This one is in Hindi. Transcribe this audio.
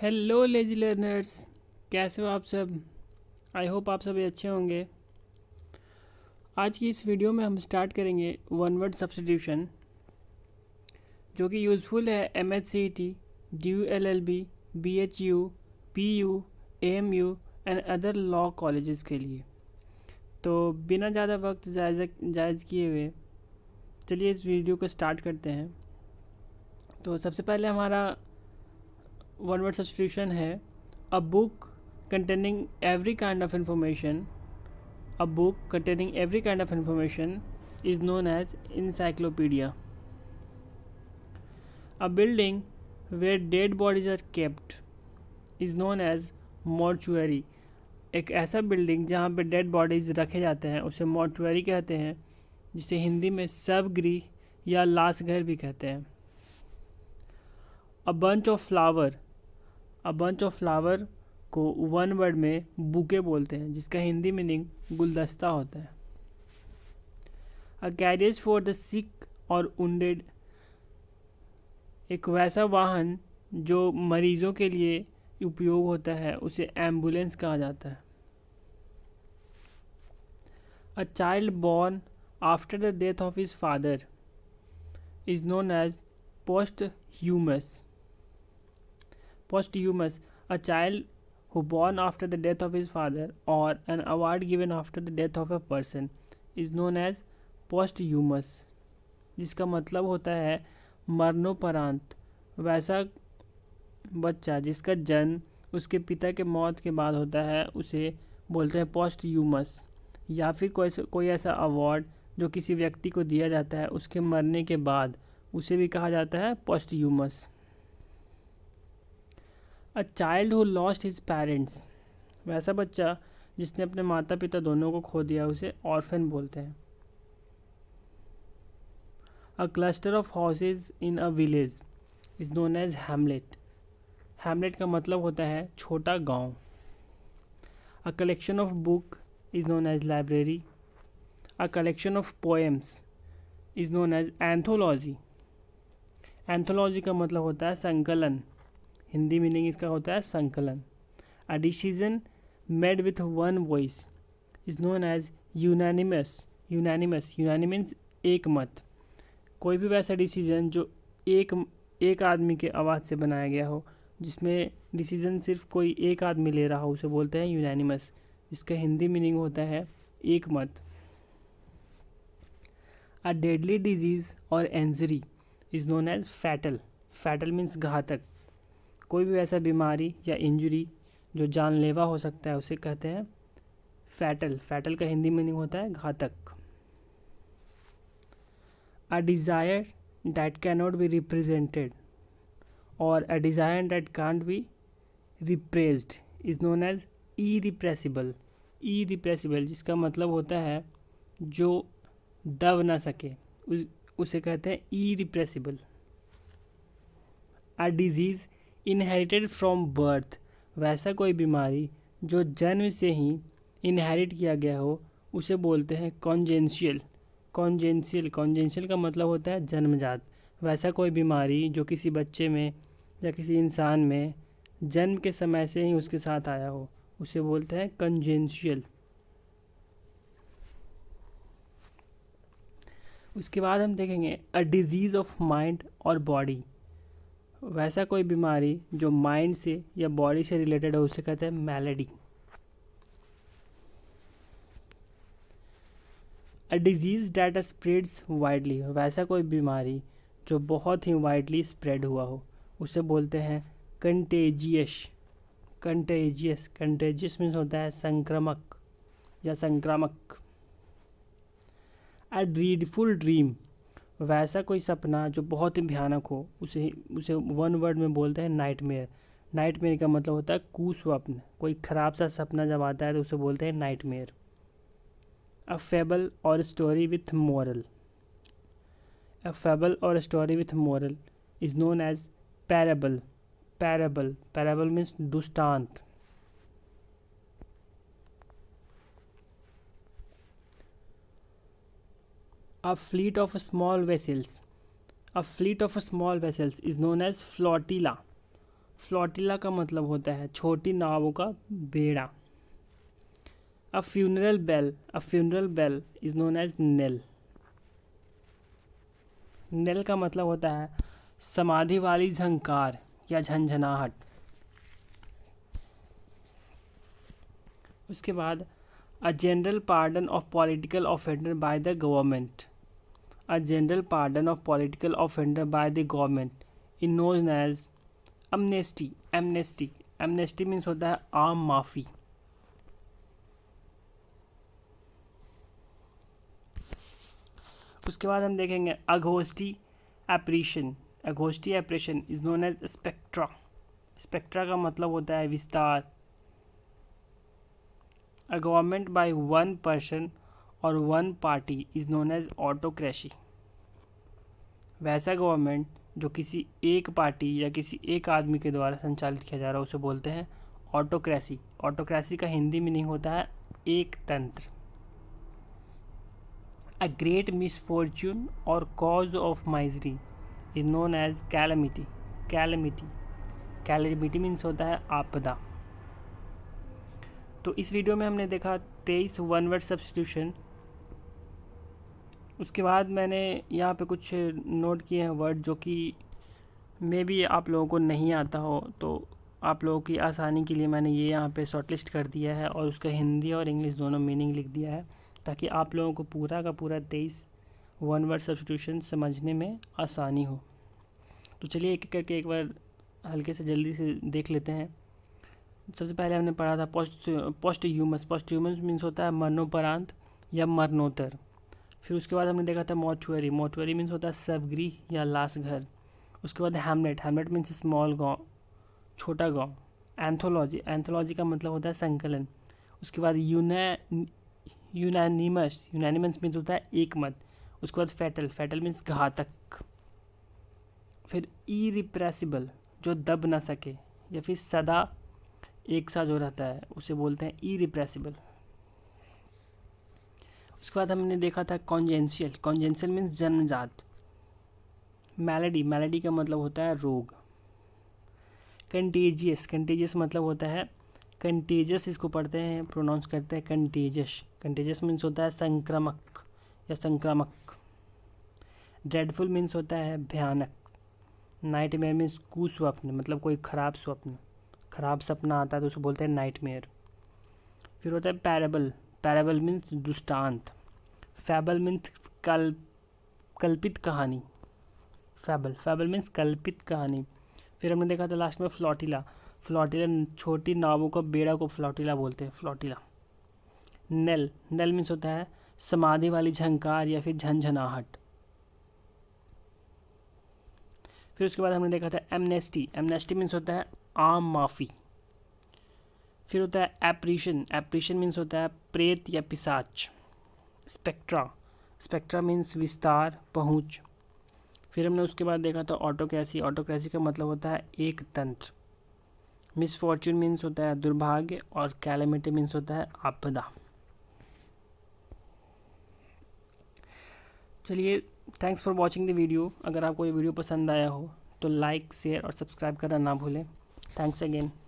हेलो लेजी लर्नर्स कैसे हो आप सब आई होप आप सभी अच्छे होंगे आज की इस वीडियो में हम स्टार्ट करेंगे वन वर्ड सब्सटीट्यूशन जो कि यूज़फुल है M H C T D U L L B B H U P U M U and other law colleges के लिए तो बिना ज़्यादा वक्त जायज़ जायज़ किए हुए चलिए इस वीडियो को स्टार्ट करते हैं तो सबसे पहले हमारा वन वर्ड सब्सक्रिप्शन है a book containing every kind of information a book containing every kind of information is known as encyclopedia a building where dead bodies are kept is known as mortuary एक ऐसा बिल्डिंग जहाँ पर डेड बॉडीज़ रखे जाते हैं उसे मॉर्चुअरी कहते हैं जिसे हिंदी में गृह या लाश घर भी कहते हैं a bunch of flower a bunch of flower को वन वर्ड में बुके बोलते हैं जिसका हिंदी मीनिंग गुलदस्ता होता है a carriage for the sick or wounded एक वैसा वाहन जो मरीजों के लिए उपयोग होता है उसे एम्बुलेंस कहा जाता है a child born after the death of his father is known as posthumous. Posthumous, a child who born after the death of his father or an award given after the death of a person is known as posthumous जिसका मतलब होता है मरणोपरांत वैसा बच्चा जिसका जन्म उसके पिता के मौत के बाद होता है उसे बोलते हैं पोस्ट यूमस या फिर कोई कोई ऐसा अवार्ड जो किसी व्यक्ति को दिया जाता है उसके मरने के बाद उसे भी कहा जाता है posthumous a child who lost his parents वैसा बच्चा जिसने अपने माता पिता दोनों को खो दिया उसे ऑर्फेन बोलते हैं a cluster of houses in a village is known as hamlet hamlet का मतलब होता है छोटा गांव। A collection of book is known as library a collection of poems is known as anthology anthology का मतलब होता है संकलन हिंदी मीनिंग इसका होता है संकलन a decision made with one voice is known as unanimous unanimous unanimous एक मत कोई भी वैसा डिसीजन जो एक एक आदमी के आवाज़ से बनाया गया हो जिसमें डिसीजन सिर्फ कोई एक आदमी ले रहा हो उसे बोलते हैं यूनानिमस जिसका हिंदी मीनिंग होता है एक मत अ deadly disease or injury is known as fatal fatal means घातक कोई भी ऐसा बीमारी या इंजरी जो जानलेवा हो सकता है उसे कहते हैं फैटल फैटल का हिंदी मीनिंग होता है घातक a desire that cannot be represented or a desire that can't be repressed is known as irrepressible irrepressible जिसका मतलब होता है जो दब ना सके उसे कहते हैं irrepressible a disease inherited from birth वैसा कोई बीमारी जो जन्म से ही इनहेरिट किया गया हो उसे बोलते हैं कॉन्जेंशियल कॉन्जेंशियल कॉन्जेंशियल का मतलब होता है जन्मजात वैसा कोई बीमारी जो किसी बच्चे में या किसी इंसान में जन्म के समय से ही उसके साथ आया हो उसे बोलते हैं कंजेंशियल उसके बाद हम देखेंगे a disease of mind or body वैसा कोई बीमारी जो माइंड से या बॉडी से रिलेटेड हो उसे कहते हैं malady a disease that spreads widely वैसा कोई बीमारी जो बहुत ही वाइडली स्प्रेड हुआ हो उसे बोलते हैं कंटेजियस कंटेजियस कंटेजियस मीन्स होता है संक्रमक या संक्रामक अ ड्रीडफुल ड्रीम वैसा कोई सपना जो बहुत ही भयानक हो उसे उसे वन वर्ड में बोलते हैं नाइट मेयर नाइट मेयर का मतलब होता है कुस्वप्न कोई ख़राब सा सपना जब आता है तो उसे बोलते हैं nightmare a fable or story with moral a fable or story with moral is known as parable parable parable means दुष्टांत A fleet of small vessels. A fleet of small vessels is known as flotilla. Flotilla का मतलब होता है छोटी नावों का बेड़ा a funeral bell a funeral bell is known as knell knell का मतलब होता है समाधि वाली झंकार या झंझनाहट उसके बाद a general pardon of political offender by the government a general pardon of political offender by the government is known as amnesty amnesty amnesty means होता है आम माफ़ी उसके बाद हम देखेंगे अघोष्टी एप्रेशन अघोष्टी एप्रेशन is known as spectra spectra का मतलब होता है विस्तार a government by one person और one party is known as autocracy वैसा गवर्नमेंट जो किसी एक पार्टी या किसी एक आदमी के द्वारा संचालित किया जा रहा है उसे बोलते हैं ऑटोक्रेसी ऑटोक्रेसी का हिंदी मीनिंग होता है एक तंत्र a great misfortune or cause of misery is known as calamity calamity calamity means होता है आपदा तो इस वीडियो में हमने देखा तेईस वन वर्ड सब्सटीट्यूशन उसके बाद मैंने यहाँ पे कुछ नोट किए हैं वर्ड जो कि मे बी आप लोगों को नहीं आता हो तो आप लोगों की आसानी के लिए मैंने ये यहाँ पे लिस्ट कर दिया है और उसका हिंदी और इंग्लिश दोनों मीनिंग लिख दिया है ताकि आप लोगों को पूरा का पूरा तेईस वन वर्ड सब्सिट्यूशन समझने में आसानी हो तो चलिए एक एक करके एक बार हल्के से जल्दी से देख लेते हैं सबसे पहले हमने पढ़ा था post posthumous posthumous means होता है मरणोपरांत या मरणोत्तर फिर उसके बाद हमने देखा था मोचुअरी मोटवेरी मीन्स होता है सबगृह या लाश घर उसके बाद हैमलेट हैमलेट मीन्स स्मॉल गाँव छोटा गाँव एंथोलॉजी एंथोलॉजी का मतलब होता है संकलन उसके बाद यूना यूनानिमस यूनानिमस मीन्स होता है एक मत उसके बाद फैटल फैटल मीन्स घातक फिर इरिप्रेसिबल जो दब ना सके या फिर सदा एक सा जो रहता है उसे बोलते हैं इरिप्रेसिबल उसके बाद हमने देखा था कॉन्जेंशियल कॉन्जेंशियल मीन्स जन्मजात मैलेडी मैलेडी का मतलब होता है रोग कंटेजियस कंटेजियस मतलब होता है कंटेजियस इसको पढ़ते हैं प्रोनाउंस करते हैं कंटेजियस कंटेजियस मीन्स होता है संक्रामक या संक्रामक ड्रेडफुल मीन्स होता है भयानक नाइट मेयर मीन्स कुस्वप्न मतलब कोई खराब स्वप्न खराब सपना आता है तो उसको बोलते हैं नाइट मेयर फिर होता है पैराबल पैराबल मीन्स दुष्टांत फैबल मीन्स कल कल्पित कहानी फैबल फैबल मीन्स कल्पित कहानी फिर हमने देखा था लास्ट में फ्लॉटिला फ्लोटिला छोटी नावों का बेड़ा को फ्लॉटिला बोलते हैं फ्लोटिला नेल नेल मीन्स होता है समाधि वाली झंकार या फिर झंझनाहट फिर उसके बाद हमने देखा था एमनेस्टी एमनेस्टी मीन्स होता है आम माफ़ी फिर होता है एप्रीशन एप्रीशन मीन्स होता है प्रेत या पिसाच स्पेक्ट्रा स्पेक्ट्रा मीन्स विस्तार पहुँच फिर हमने उसके बाद देखा था ऑटोक्रेसी ऑटोक्रेसी का मतलब होता है एक तंत्र मिसफॉर्चून मीन्स होता है दुर्भाग्य और कैलमिटी मीन्स होता है आपदा चलिए thanks for watching the video अगर आपको ये वीडियो पसंद आया हो तो लाइक शेयर और सब्सक्राइब करना ना भूलें थैंक्स अगेन